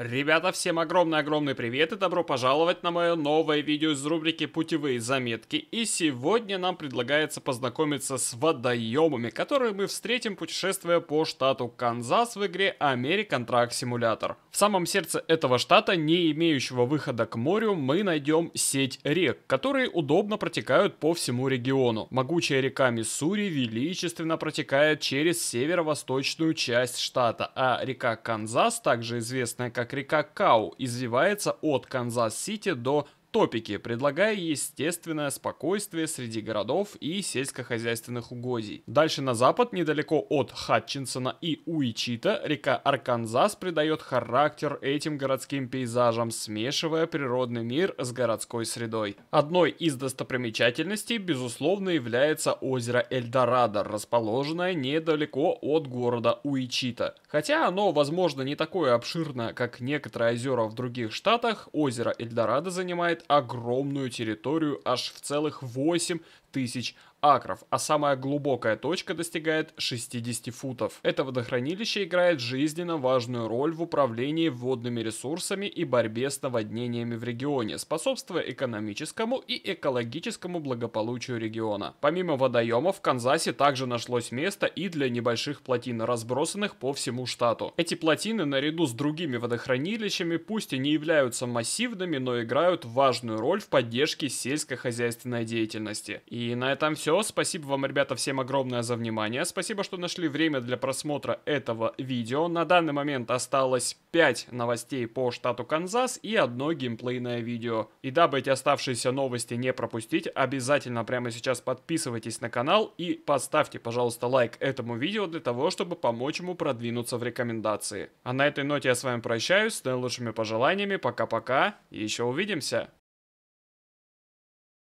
Ребята, всем огромный-огромный привет и добро пожаловать на мое новое видео из рубрики «Путевые заметки». И сегодня нам предлагается познакомиться с водоемами, которые мы встретим, путешествуя по штату Канзас в игре American Truck Simulator. В самом сердце этого штата, не имеющего выхода к морю, мы найдем сеть рек, которые удобно протекают по всему региону. Могучая река Миссури величественно протекает через северо-восточную часть штата, а река Канзас, также известная как как река Кау извивается от Канзас-Сити до топики, предлагая, естественно, спокойствие среди городов и сельскохозяйственных угодий. Дальше на запад, недалеко от Хатчинсона и Уичита, река Арканзас придает характер этим городским пейзажам, смешивая природный мир с городской средой. Одной из достопримечательностей, безусловно, является озеро Эльдорадо, расположенное недалеко от города Уичита. Хотя оно, возможно, не такое обширное, как некоторые озера в других штатах, озеро Эльдорадо занимает огромную территорию аж в целых 8 тысяч акров, а самая глубокая точка достигает 60 футов. Это водохранилище играет жизненно важную роль в управлении водными ресурсами и борьбе с наводнениями в регионе, способствуя экономическому и экологическому благополучию региона. Помимо водоемов, в Канзасе также нашлось место и для небольших плотин, разбросанных по всему штату. Эти плотины наряду с другими водохранилищами пусть и не являются массивными, но играют важную роль в поддержке сельскохозяйственной деятельности. И на этом все все. Спасибо вам, ребята, всем огромное за внимание. Спасибо, что нашли время для просмотра этого видео. На данный момент осталось 5 новостей по штату Канзас и одно геймплейное видео. И дабы эти оставшиеся новости не пропустить, обязательно прямо сейчас подписывайтесь на канал и поставьте, пожалуйста, лайк этому видео для того, чтобы помочь ему продвинуться в рекомендации. А на этой ноте я с вами прощаюсь, с наилучшими пожеланиями, пока-пока и еще увидимся.